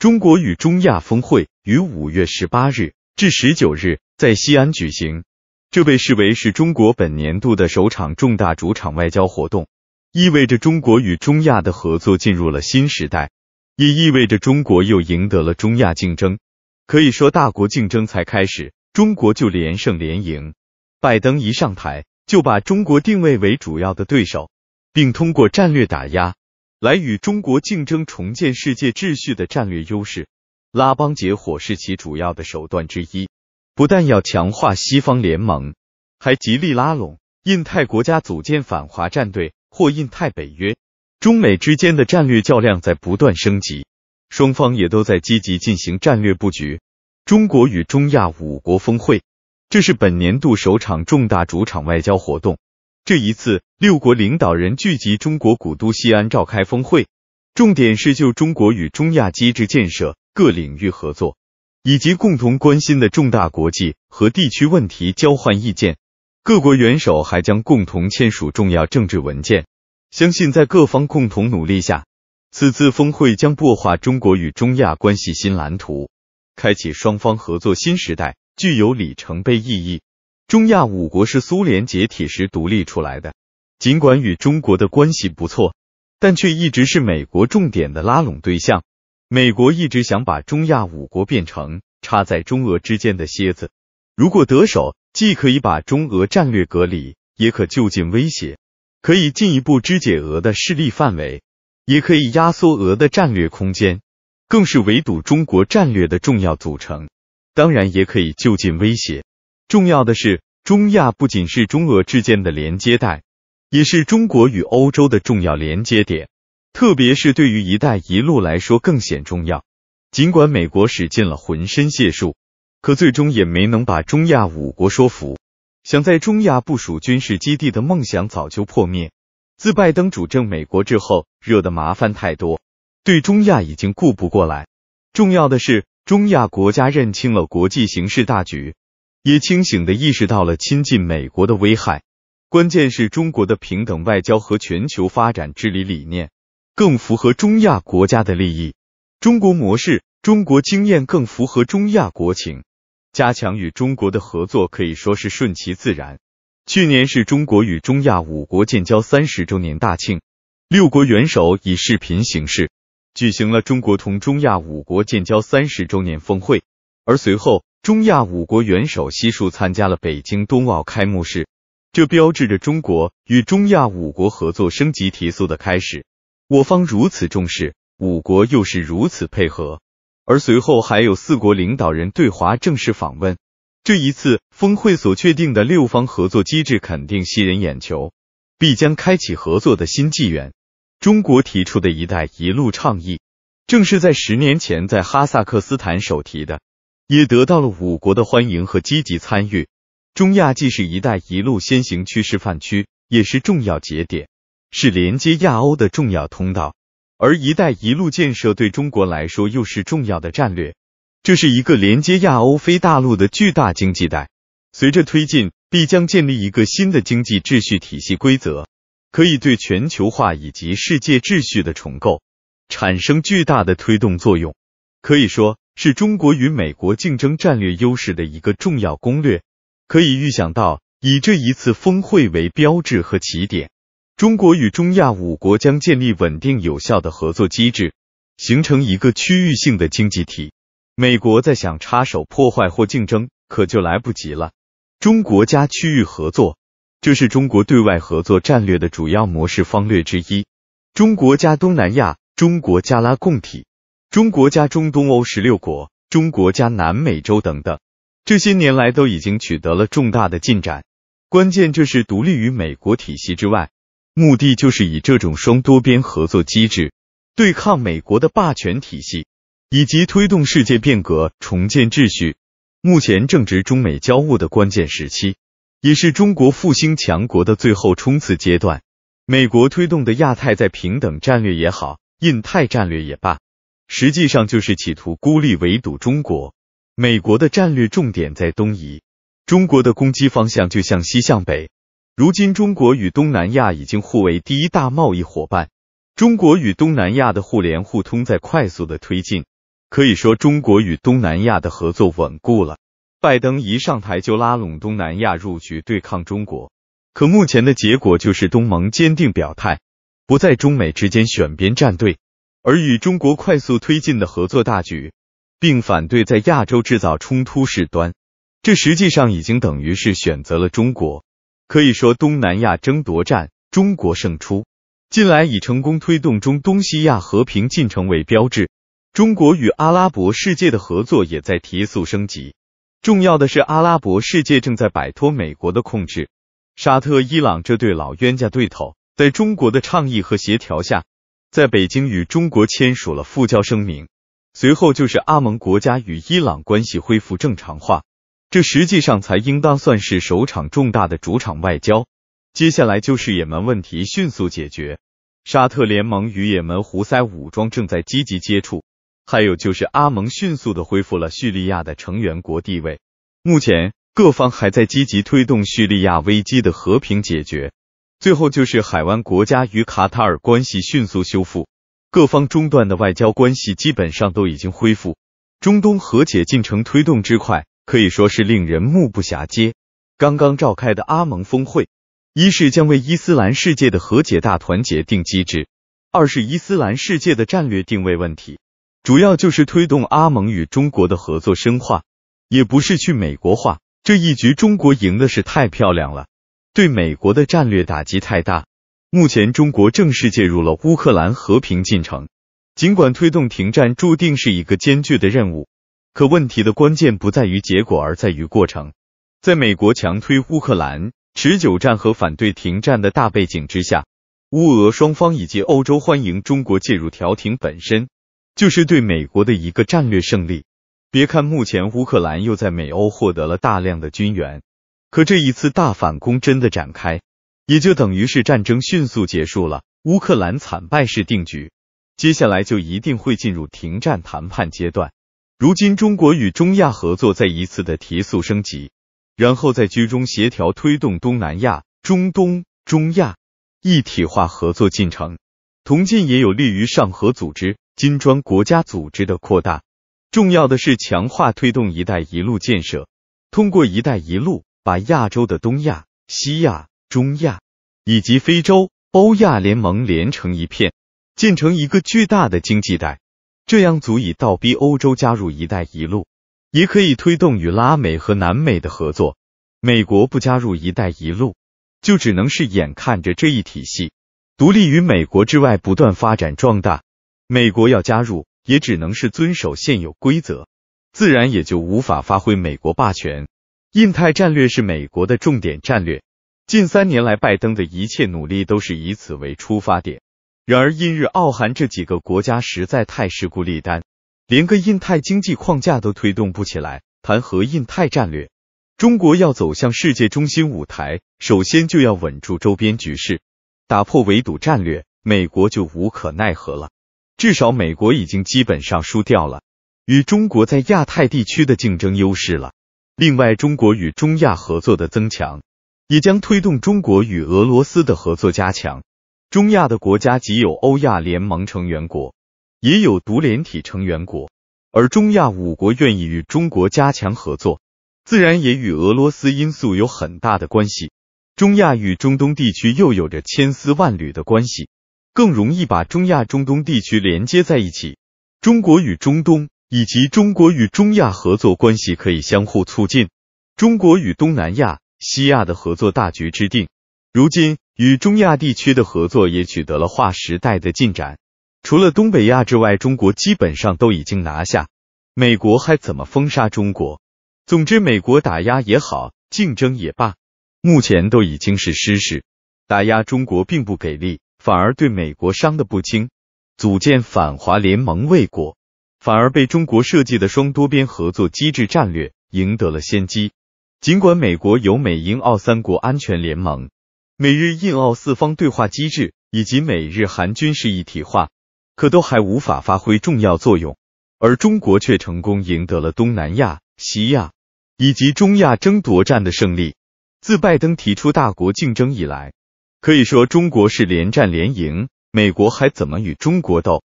中国与中亚峰会于五月十八日至十九日在西安举行，这被视为是中国本年度的首场重大主场外交活动，意味着中国与中亚的合作进入了新时代，也意味着中国又赢得了中亚竞争。可以说，大国竞争才开始，中国就连胜连赢。拜登一上台，就把中国定位为主要的对手，并通过战略打压。来与中国竞争重建世界秩序的战略优势，拉帮结伙是其主要的手段之一。不但要强化西方联盟，还极力拉拢印太国家组建反华战队或印太北约。中美之间的战略较量在不断升级，双方也都在积极进行战略布局。中国与中亚五国峰会，这是本年度首场重大主场外交活动。这一次，六国领导人聚集中国古都西安召开峰会，重点是就中国与中亚机制建设、各领域合作以及共同关心的重大国际和地区问题交换意见。各国元首还将共同签署重要政治文件。相信在各方共同努力下，此次峰会将擘画中国与中亚关系新蓝图，开启双方合作新时代，具有里程碑意义。中亚五国是苏联解体时独立出来的，尽管与中国的关系不错，但却一直是美国重点的拉拢对象。美国一直想把中亚五国变成插在中俄之间的楔子，如果得手，既可以把中俄战略隔离，也可就近威胁，可以进一步肢解俄的势力范围，也可以压缩俄的战略空间，更是围堵中国战略的重要组成。当然，也可以就近威胁。重要的是，中亚不仅是中俄之间的连接带，也是中国与欧洲的重要连接点，特别是对于“一带一路”来说更显重要。尽管美国使尽了浑身解数，可最终也没能把中亚五国说服，想在中亚部署军事基地的梦想早就破灭。自拜登主政美国之后，惹的麻烦太多，对中亚已经顾不过来。重要的是，中亚国家认清了国际形势大局。也清醒地意识到了亲近美国的危害。关键是中国的平等外交和全球发展治理理念更符合中亚国家的利益，中国模式、中国经验更符合中亚国情。加强与中国的合作可以说是顺其自然。去年是中国与中亚五国建交三十周年大庆，六国元首以视频形式举行了中国同中亚五国建交三十周年峰会，而随后。中亚五国元首悉数参加了北京冬奥开幕式，这标志着中国与中亚五国合作升级提速的开始。我方如此重视，五国又是如此配合，而随后还有四国领导人对华正式访问。这一次峰会所确定的六方合作机制肯定吸人眼球，必将开启合作的新纪元。中国提出的一带一路倡议，正是在十年前在哈萨克斯坦首提的。也得到了五国的欢迎和积极参与。中亚既是一带一路先行区示范区，也是重要节点，是连接亚欧的重要通道。而一带一路建设对中国来说又是重要的战略，这是一个连接亚欧非大陆的巨大经济带。随着推进，必将建立一个新的经济秩序体系规则，可以对全球化以及世界秩序的重构产生巨大的推动作用。可以说。是中国与美国竞争战略优势的一个重要攻略。可以预想到，以这一次峰会为标志和起点，中国与中亚五国将建立稳定有效的合作机制，形成一个区域性的经济体。美国再想插手破坏或竞争，可就来不及了。中国加区域合作，这是中国对外合作战略的主要模式方略之一。中国加东南亚，中国加拉共体。中国加中东欧十六国，中国加南美洲等等，这些年来都已经取得了重大的进展。关键这是独立于美国体系之外，目的就是以这种双多边合作机制对抗美国的霸权体系，以及推动世界变革、重建秩序。目前正值中美交恶的关键时期，也是中国复兴强国的最后冲刺阶段。美国推动的亚太在平等战略也好，印太战略也罢。实际上就是企图孤立围堵中国。美国的战略重点在东移，中国的攻击方向就向西向北。如今，中国与东南亚已经互为第一大贸易伙伴，中国与东南亚的互联互通在快速的推进。可以说，中国与东南亚的合作稳固了。拜登一上台就拉拢东南亚入局对抗中国，可目前的结果就是东盟坚定表态，不在中美之间选边站队。而与中国快速推进的合作大局，并反对在亚洲制造冲突事端，这实际上已经等于是选择了中国。可以说，东南亚争夺战中国胜出，近来已成功推动中东西亚和平进程为标志，中国与阿拉伯世界的合作也在提速升级。重要的是，阿拉伯世界正在摆脱美国的控制。沙特、伊朗这对老冤家对头，在中国的倡议和协调下。在北京与中国签署了复交声明，随后就是阿盟国家与伊朗关系恢复正常化，这实际上才应当算是首场重大的主场外交。接下来就是也门问题迅速解决，沙特联盟与也门胡塞武装正在积极接触，还有就是阿盟迅速的恢复了叙利亚的成员国地位。目前各方还在积极推动叙利亚危机的和平解决。最后就是海湾国家与卡塔尔关系迅速修复，各方中断的外交关系基本上都已经恢复。中东和解进程推动之快，可以说是令人目不暇接。刚刚召开的阿盟峰会，一是将为伊斯兰世界的和解大团结定机制，二是伊斯兰世界的战略定位问题，主要就是推动阿盟与中国的合作深化，也不是去美国化。这一局中国赢的是太漂亮了。对美国的战略打击太大。目前，中国正式介入了乌克兰和平进程。尽管推动停战注定是一个艰巨的任务，可问题的关键不在于结果，而在于过程。在美国强推乌克兰持久战和反对停战的大背景之下，乌俄双方以及欧洲欢迎中国介入调停，本身就是对美国的一个战略胜利。别看目前乌克兰又在美欧获得了大量的军援。可这一次大反攻真的展开，也就等于是战争迅速结束了，乌克兰惨败是定局，接下来就一定会进入停战谈判阶段。如今中国与中亚合作再一次的提速升级，然后在居中协调推动东南亚、中东、中亚一体化合作进程，同进也有利于上合组织、金砖国家组织的扩大，重要的是强化推动“一带一路”建设，通过“一带一路”。把亚洲的东亚、西亚、中亚以及非洲、欧亚联盟连成一片，建成一个巨大的经济带，这样足以倒逼欧洲加入“一带一路”，也可以推动与拉美和南美的合作。美国不加入“一带一路”，就只能是眼看着这一体系独立于美国之外不断发展壮大。美国要加入，也只能是遵守现有规则，自然也就无法发挥美国霸权。印太战略是美国的重点战略，近三年来拜登的一切努力都是以此为出发点。然而，印日澳韩这几个国家实在太势孤力单，连个印太经济框架都推动不起来，谈何印太战略？中国要走向世界中心舞台，首先就要稳住周边局势，打破围堵战略。美国就无可奈何了，至少美国已经基本上输掉了与中国在亚太地区的竞争优势了。另外，中国与中亚合作的增强，也将推动中国与俄罗斯的合作加强。中亚的国家既有欧亚联盟成员国，也有独联体成员国，而中亚五国愿意与中国加强合作，自然也与俄罗斯因素有很大的关系。中亚与中东地区又有着千丝万缕的关系，更容易把中亚、中东地区连接在一起。中国与中东。以及中国与中亚合作关系可以相互促进，中国与东南亚、西亚的合作大局之定。如今与中亚地区的合作也取得了划时代的进展。除了东北亚之外，中国基本上都已经拿下。美国还怎么封杀中国？总之，美国打压也好，竞争也罢，目前都已经是失势。打压中国并不给力，反而对美国伤得不轻。组建反华联盟未果。反而被中国设计的双多边合作机制战略赢得了先机。尽管美国有美英澳三国安全联盟、美日印澳四方对话机制以及美日韩军事一体化，可都还无法发挥重要作用，而中国却成功赢得了东南亚、西亚以及中亚争夺战的胜利。自拜登提出大国竞争以来，可以说中国是连战连赢，美国还怎么与中国斗？